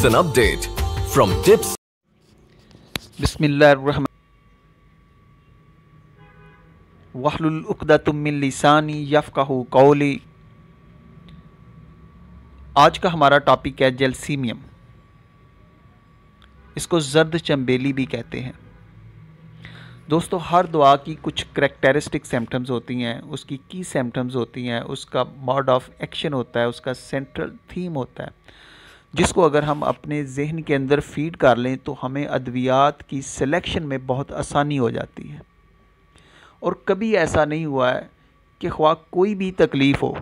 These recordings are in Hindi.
news and update from Tips. bismillahir rahman wahlul uqdatum min lisani yafqahu qawli आज का हमारा टॉपिक है जेलसीमियम इसको जर्द चम्बेली भी कहते हैं दोस्तों हर दवा की कुछ करैक्टरिस्टिक सिम्टम्स होती हैं उसकी की सिम्टम्स होती हैं उसका मोड ऑफ एक्शन होता है उसका सेंट्रल थीम होता है जिसको अगर हम अपने जहन के अंदर फीड कर लें तो हमें अद्वियात की सिलेक्शन में बहुत आसानी हो जाती है और कभी ऐसा नहीं हुआ है कि ख्वा कोई भी तकलीफ़ हो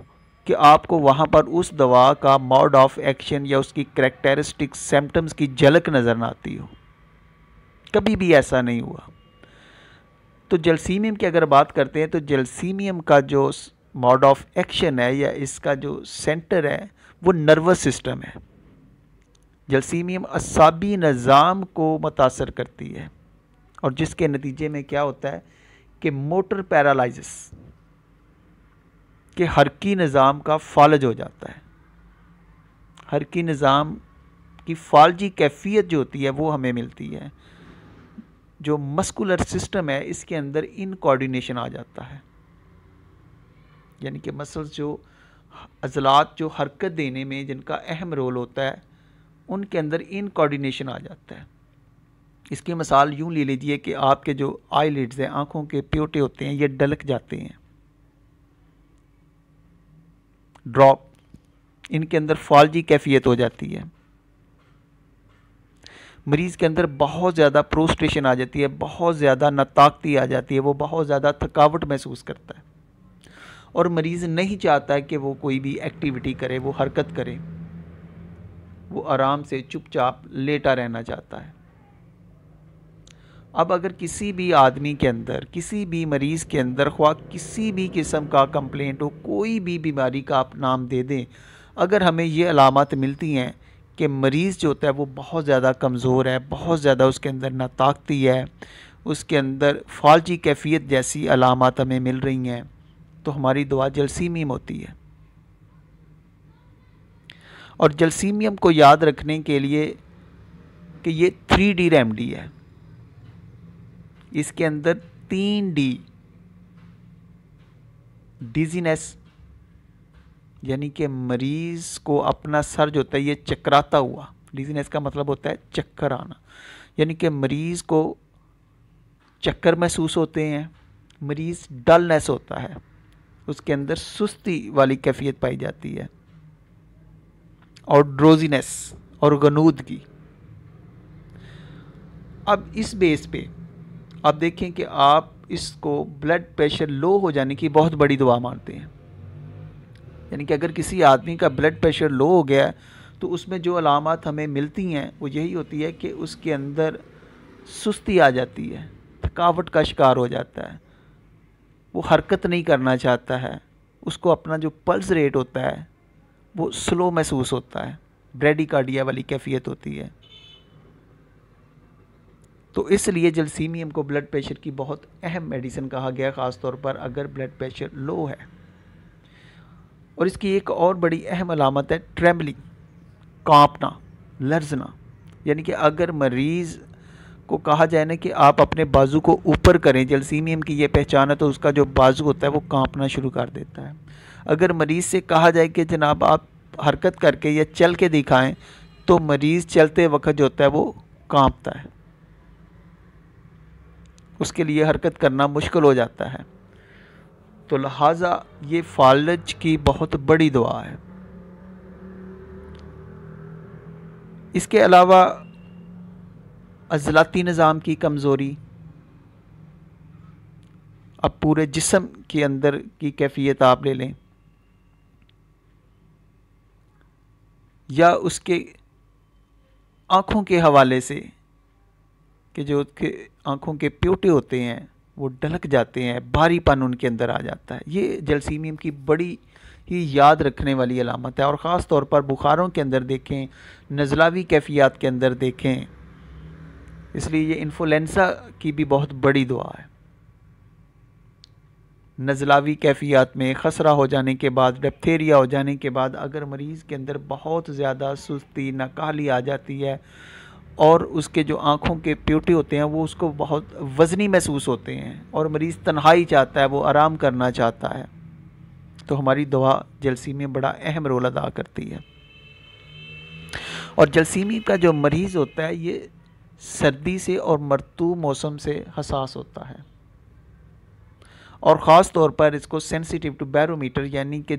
कि आपको वहाँ पर उस दवा का मोड ऑफ एक्शन या उसकी करेक्टरिस्टिक सिम्टम्स की झलक नज़र ना आती हो कभी भी ऐसा नहीं हुआ तो जलसीमियम की अगर बात करते हैं तो जलसीमियम का जो मोड ऑफ एक्शन है या इसका जो सेंटर है वो नर्वस सिस्टम है जलसीमियम असाबी निज़ाम को मुतासर करती है और जिसके नतीजे में क्या होता है कि मोटर पैरालाइजिस के हरकी निज़ाम का फालज हो जाता है हरकी निज़ाम की फालजी कैफियत जो होती है वो हमें मिलती है जो मस्कुलर सिस्टम है इसके अंदर इन कोऑर्डिनेशन आ जाता है यानी कि मसल्स जो अजलात जो हरकत देने में जिनका अहम रोल होता है उनके अंदर इनकोऑर्डिनेशन आ जाता है इसकी मिसाल यूँ ले लीजिए कि आपके जो आई लिड्स हैं आँखों के प्योटे होते हैं ये डलक जाते हैं ड्रॉप इनके अंदर फॉल्जी कैफियत हो जाती है मरीज़ के अंदर बहुत ज़्यादा प्रोस्टेशन आ जाती है बहुत ज़्यादा नाताकती आ जाती है वो बहुत ज़्यादा थकावट महसूस करता है और मरीज़ नहीं चाहता है कि वो कोई भी एक्टिविटी करे वो हरकत करे वो आराम से चुपचाप लेटा रहना चाहता है अब अगर किसी भी आदमी के अंदर किसी भी मरीज़ के अंदर ख्वा किसी भी किस्म का कंप्लेंट हो कोई भी बीमारी का आप नाम दे दें अगर हमें ये अलामत मिलती हैं कि मरीज़ जो होता है वो बहुत ज़्यादा कमज़ोर है बहुत ज़्यादा उसके अंदर ना ताकती है उसके अंदर फालजी कैफियत जैसी अलामत हमें मिल रही हैं तो हमारी दुआ जलसीम होती है और जलसीमियम को याद रखने के लिए कि ये थ्री डी रेमडी है इसके अंदर तीन डी डिजीनेस यानी कि मरीज़ को अपना सर जो होता है ये चकराता हुआ डिजीनेस का मतलब होता है चक्कर आना यानी कि मरीज़ को चक्कर महसूस होते हैं मरीज़ डलनेस होता है उसके अंदर सुस्ती वाली कैफियत पाई जाती है और ड्रोजीनेस और गनूदगी अब इस बेस पे आप देखें कि आप इसको ब्लड प्रेशर लो हो जाने की बहुत बड़ी दुआ मानते हैं यानी कि अगर किसी आदमी का ब्लड प्रेशर लो हो गया तो उसमें जो अलामत हमें मिलती हैं वो यही होती है कि उसके अंदर सुस्ती आ जाती है थकावट का शिकार हो जाता है वो हरकत नहीं करना चाहता है उसको अपना जो पल्स रेट होता है वो स्लो महसूस होता है ब्रेडिकार्डिया वाली कैफियत होती है तो इसलिए जलसीमियम को ब्लड प्रेशर की बहुत अहम मेडिसिन कहा गया ख़ास तौर पर अगर ब्लड प्रेशर लो है और इसकी एक और बड़ी अहम अलामत है ट्रेमलिंग कांपना लर्जना यानी कि अगर मरीज़ को कहा जाए ना कि आप अपने बाजू को ऊपर करें जलसीमियम की ये पहचान है तो उसका जो बाजू होता है वो कांपना शुरू कर देता है अगर मरीज़ से कहा जाए कि जनाब आप हरकत करके या चल के दिखाएं तो मरीज़ चलते वक्त जो होता है वो कांपता है उसके लिए हरकत करना मुश्किल हो जाता है तो लिहाजा ये फालज की बहुत बड़ी दुआ है इसके अलावा अजलाती निज़ाम की कमज़ोरी अब पूरे जिसम के अंदर की कैफियत आप ले लें या उसके आँखों के हवाले से कि जो उसके आँखों के प्योटे होते हैं वो ढलक जाते हैं भारीपन उनके अंदर आ जाता है ये जलसीमियम की बड़ी ही याद रखने वाली अलामत है और ख़ास तौर पर बुखारों के अंदर देखें नज़लावी कैफियात के अंदर देखें इसलिए ये इन्फ्लुएंजा की भी बहुत बड़ी दुआ है नज़लावी कैफियत में खसरा हो जाने के बाद डिप्थेरिया हो जाने के बाद अगर मरीज़ के अंदर बहुत ज़्यादा सुस्ती नकाली आ जाती है और उसके जो आँखों के प्यूटे होते हैं वो उसको बहुत वज़नी महसूस होते हैं और मरीज़ तन्हाई चाहता है वो आराम करना चाहता है तो हमारी दवा जलसीमी बड़ा अहम रोल अदा करती है और जलसीमी का जो मरीज़ होता है ये सर्दी से और मरतू मौसम से हसास होता है और ख़ास तौर पर इसको सेंसिटिव टू बैरोमीटर यानी कि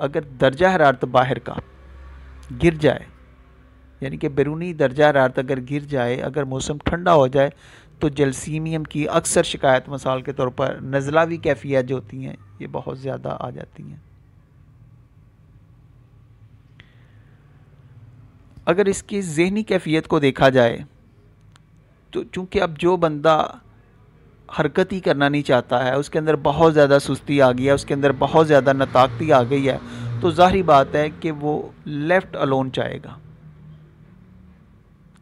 अगर दर्जा हरारत बाहर का गिर जाए यानी कि बैरूनी दर्जा हरारत अगर गिर जाए अगर मौसम ठंडा हो जाए तो जलसीमियम की अक्सर शिकायत मिसाल के तौर पर नज़लावी कैफियत जो होती हैं ये बहुत ज़्यादा आ जाती हैं अगर इसकी जहनी कैफियत को देखा जाए तो चूँकि अब जो बंदा हरकत ही करना नहीं चाहता है उसके अंदर बहुत ज़्यादा सुस्ती आ गई है उसके अंदर बहुत ज़्यादा नताकती आ गई है तो जाहिर बात है कि वो लेफ़्ट अलोन चाहेगा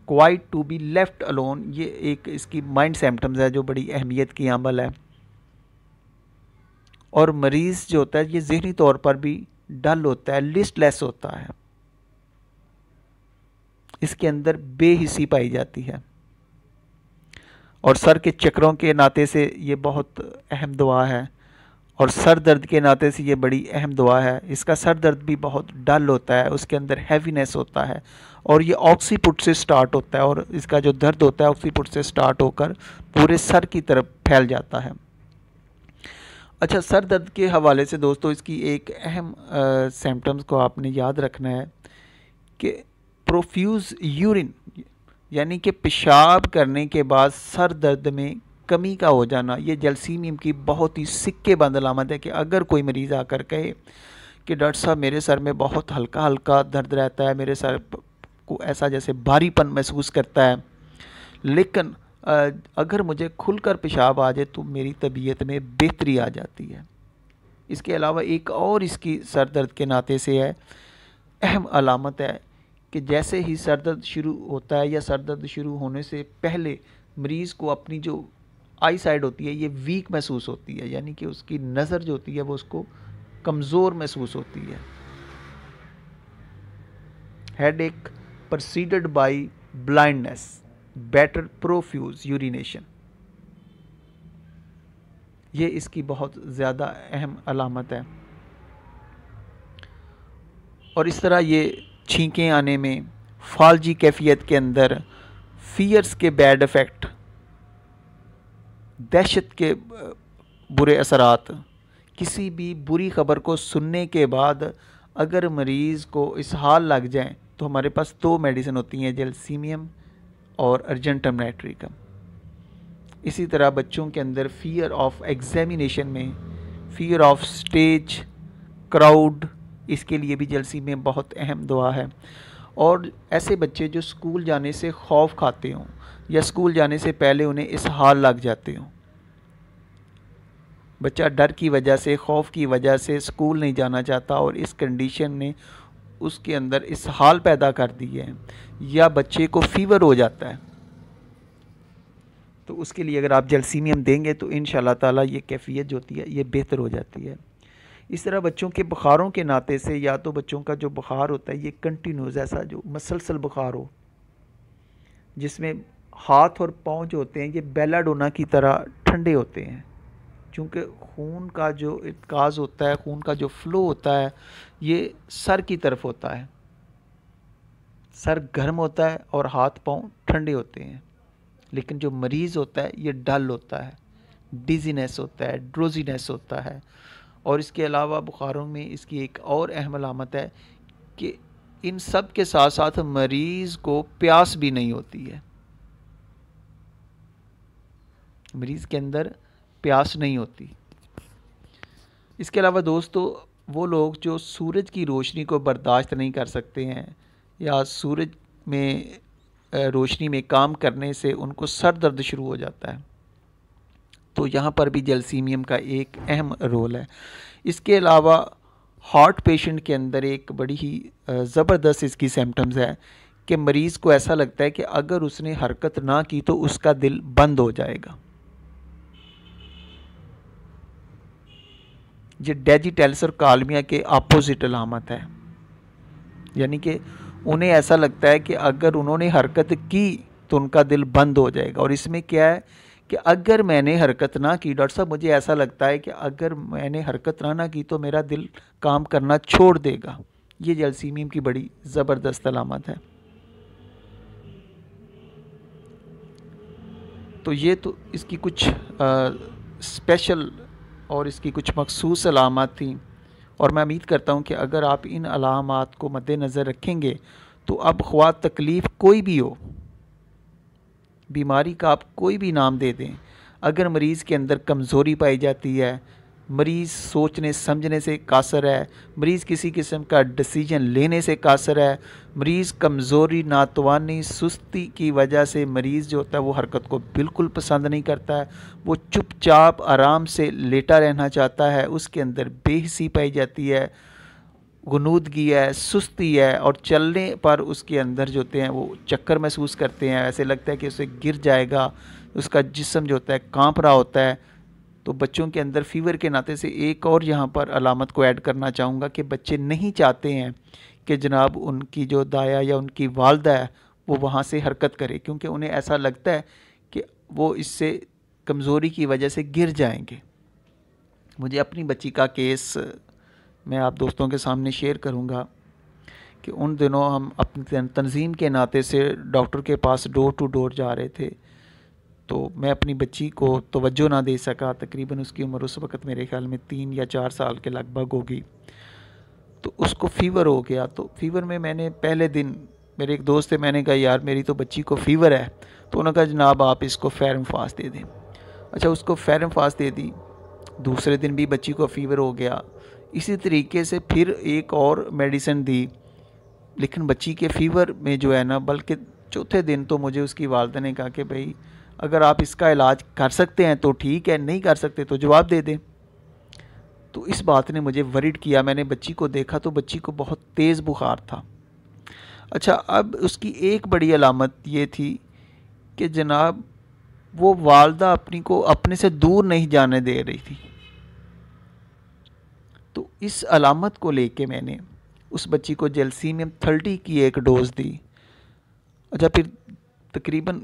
quite to be left alone ये एक इसकी माइंड सिम्टम्स है जो बड़ी अहमियत की अमल है और मरीज़ जो होता है ये जहनी तौर पर भी डल होता है लिस्ट लेस होता है इसके अंदर बेहिसी पाई जाती है और सर के चक्रों के नाते से ये बहुत अहम दुआ है और सर दर्द के नाते से ये बड़ी अहम दुआ है इसका सर दर्द भी बहुत डल होता है उसके अंदर हैवीनेस होता है और ये ऑक्सीपुट से स्टार्ट होता है और इसका जो दर्द होता है ऑक्सीपुट से स्टार्ट होकर पूरे सर की तरफ फैल जाता है अच्छा सर दर्द के हवाले से दोस्तों इसकी एक अहम सिम्टम्स को आपने याद रखना है कि प्रोफ्यूज़ यूरिन यानी कि पेशाब करने के बाद सर दर्द में कमी का हो जाना ये जलसीम की बहुत ही सिक्के बंद लामत है कि अगर कोई मरीज़ आकर कहे कि डॉक्टर साहब मेरे सर में बहुत हल्का हल्का दर्द रहता है मेरे सर को ऐसा जैसे भारीपन महसूस करता है लेकिन अगर मुझे खुलकर पेशाब आ जाए तो मेरी तबीयत में बेहतरी आ जाती है इसके अलावा एक और इसकी सर दर्द के नाते से है अहम अलामत है कि जैसे ही सर दर्द शुरू होता है या सर दर्द शुरू होने से पहले मरीज़ को अपनी जो आई साइड होती है ये वीक महसूस होती है यानी कि उसकी नज़र जो होती है वो उसको कमज़ोर महसूस होती है हेड एक preceded by blindness better profuse urination ये इसकी बहुत ज़्यादा अहम अलामत है और इस तरह ये छींकें आने में फालजी कैफियत के अंदर फीयर्स के बैड इफ़ेक्ट दहशत के बुरे असरात किसी भी बुरी खबर को सुनने के बाद अगर मरीज़ को हाल लग जाए तो हमारे पास दो मेडिसिन होती हैं जेलसीमियम और अर्जेंटम नाइट्रिकम इसी तरह बच्चों के अंदर फियर ऑफ एग्जामिनेशन में फियर ऑफ स्टेज क्राउड इसके लिए भी जलसी में बहुत अहम दुआ है और ऐसे बच्चे जो स्कूल जाने से खौफ खाते हों या स्कूल जाने से पहले उन्हें इस हाल लग जाते हों बच्चा डर की वजह से खौफ की वजह से स्कूल नहीं जाना चाहता और इस कंडीशन ने उसके अंदर इस हाल पैदा कर दी है या बच्चे को फीवर हो जाता है तो उसके लिए अगर आप जलसीमियम देंगे तो इन ताला ये कैफियत जो होती है ये बेहतर हो जाती है इस तरह बच्चों के बुखारों के नाते से या तो बच्चों का जो बुखार होता है ये कंटिन्यूस ऐसा जो मसलसल बुखार हो जिसमें हाथ और पाँव जो होते हैं ये बेलाडोना की तरह ठंडे होते हैं क्योंकि खून का जो इतकाज़ होता है खून का जो फ्लो होता है ये सर की तरफ होता है सर गर्म होता है और हाथ पाँव ठंडे होते हैं लेकिन जो मरीज़ होता है ये डल होता है डिजीनेस होता है ड्रोजीनेस होता है और इसके अलावा बुखारों में इसकी एक और अहम अलामत है कि इन सब के साथ साथ मरीज़ को प्यास भी नहीं होती है मरीज़ के अंदर प्यास नहीं होती इसके अलावा दोस्तों वो लोग जो सूरज की रोशनी को बर्दाश्त नहीं कर सकते हैं या सूरज में रोशनी में काम करने से उनको सर दर्द शुरू हो जाता है तो यहाँ पर भी जलसीमियम का एक अहम रोल है इसके अलावा हार्ट पेशेंट के अंदर एक बड़ी ही ज़बरदस्त इसकी सिम्टम्स है कि मरीज़ को ऐसा लगता है कि अगर उसने हरकत ना की तो उसका दिल बंद हो जाएगा ये और कालमिया के अपोजिट अलामत है यानी कि उन्हें ऐसा लगता है कि अगर उन्होंने हरकत की तो उनका दिल बंद हो जाएगा और इसमें क्या है कि अगर मैंने हरकत ना की डॉक्टर साहब मुझे ऐसा लगता है कि अगर मैंने हरकत ना ना की तो मेरा दिल काम करना छोड़ देगा ये जलसीमीम की बड़ी ज़बरदस्त अलामत है तो ये तो इसकी कुछ आ, स्पेशल और इसकी कुछ मखसूस अलामत थी और मैं उम्मीद करता हूँ कि अगर आप इन अलामत को मद्दनज़र रखेंगे तो अब ख्वा तकलीफ़ कोई भी हो बीमारी का आप कोई भी नाम दे दें अगर मरीज़ के अंदर कमज़ोरी पाई जाती है मरीज़ सोचने समझने से कासर है मरीज़ किसी किस्म का डिसीजन लेने से कासर है मरीज़ कमज़ोरी नातवानी सुस्ती की वजह से मरीज़ जो होता है वो हरकत को बिल्कुल पसंद नहीं करता है वो चुपचाप आराम से लेटा रहना चाहता है उसके अंदर बेहसी पाई जाती है गनूदगी है सुस्ती है और चलने पर उसके अंदर जो होते हैं वो चक्कर महसूस करते हैं ऐसे लगता है कि उसे गिर जाएगा उसका जिसम जो होता है कांप रहा होता है तो बच्चों के अंदर फीवर के नाते से एक और यहाँ पर अलामत को ऐड करना चाहूँगा कि बच्चे नहीं चाहते हैं कि जनाब उनकी जो दाया या उनकी वालदा है वो वहाँ से हरकत करे क्योंकि उन्हें ऐसा लगता है कि वो इससे कमज़ोरी की वजह से गिर जाएंगे मुझे अपनी बच्ची का केस मैं आप दोस्तों के सामने शेयर करूँगा कि उन दिनों हम अपनी तंजीम के नाते से डॉक्टर के पास डोर टू डोर जा रहे थे तो मैं अपनी बच्ची को तोज्जो ना दे सका तकरीबन उसकी उम्र उस वक़्त मेरे ख्याल में तीन या चार साल के लगभग होगी तो उसको फ़ीवर हो गया तो फ़ीवर में मैंने पहले दिन मेरे एक दोस्त थे मैंने कहा यार मेरी तो बच्ची को फ़ीवर है तो उन्होंने कहा जनाब आप इसको फैरम फास्ट दे दें अच्छा उसको फैरम फास्ट दे दी दूसरे दिन भी बच्ची को फ़ीवर हो गया इसी तरीके से फिर एक और मेडिसिन दी लेकिन बच्ची के फीवर में जो है ना बल्कि चौथे दिन तो मुझे उसकी वालदा ने कहा कि भाई अगर आप इसका इलाज कर सकते हैं तो ठीक है नहीं कर सकते तो जवाब दे दें तो इस बात ने मुझे वरिड किया मैंने बच्ची को देखा तो बच्ची को बहुत तेज़ बुखार था अच्छा अब उसकी एक बड़ी अलामत ये थी कि जनाब वो वालदा अपनी को अपने से दूर नहीं जाने दे रही थी इस अलामत को लेके मैंने उस बच्ची को जेलसीमियम थर्टी की एक डोज़ दी अच्छा फिर तकरीबन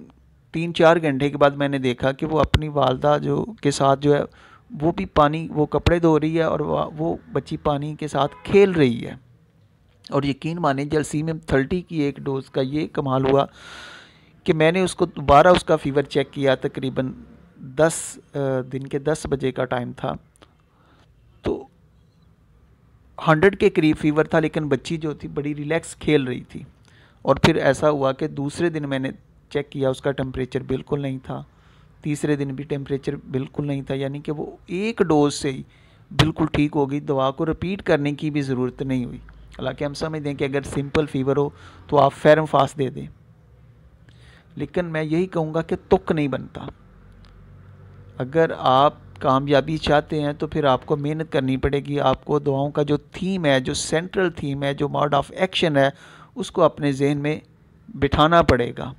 तीन चार घंटे के बाद मैंने देखा कि वो अपनी वालदा जो के साथ जो है वो भी पानी वो कपड़े धो रही है और वो बच्ची पानी के साथ खेल रही है और यकीन माने जलसीमियम थर्टी की एक डोज़ का ये कमाल हुआ कि मैंने उसको दोबारा उसका फ़ीवर चेक किया तकरीबन दस दिन के दस बजे का टाइम था हंड्रेड के करीब फीवर था लेकिन बच्ची जो थी बड़ी रिलैक्स खेल रही थी और फिर ऐसा हुआ कि दूसरे दिन मैंने चेक किया उसका टेम्परेचर बिल्कुल नहीं था तीसरे दिन भी टेम्परेचर बिल्कुल नहीं था यानी कि वो एक डोज से ही बिल्कुल ठीक हो गई दवा को रिपीट करने की भी ज़रूरत नहीं हुई हालांकि हम समझ दें कि अगर सिंपल फीवर हो तो आप फेरम फास्ट दे दें लेकिन मैं यही कहूँगा कि तुक नहीं बनता अगर आप कामयाबी चाहते हैं तो फिर आपको मेहनत करनी पड़ेगी आपको दुआओं का जो थीम है जो सेंट्रल थीम है जो मोड ऑफ एक्शन है उसको अपने जहन में बिठाना पड़ेगा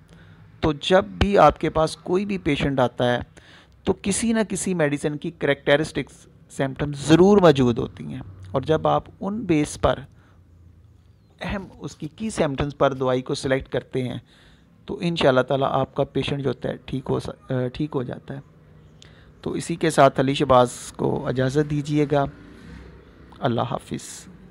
तो जब भी आपके पास कोई भी पेशेंट आता है तो किसी न किसी मेडिसिन की करेक्टरिस्टिक्स सिम्टम ज़रूर मौजूद होती हैं और जब आप उन बेस पर अहम उसकी की सिम्टम्स पर दवाई को सिलेक्ट करते हैं तो इन ताला आपका पेशेंट जो होता है ठीक हो ठीक हो जाता है तो इसी के साथ अली शबाज़ को इजाज़त दीजिएगा अल्लाह हाफिज़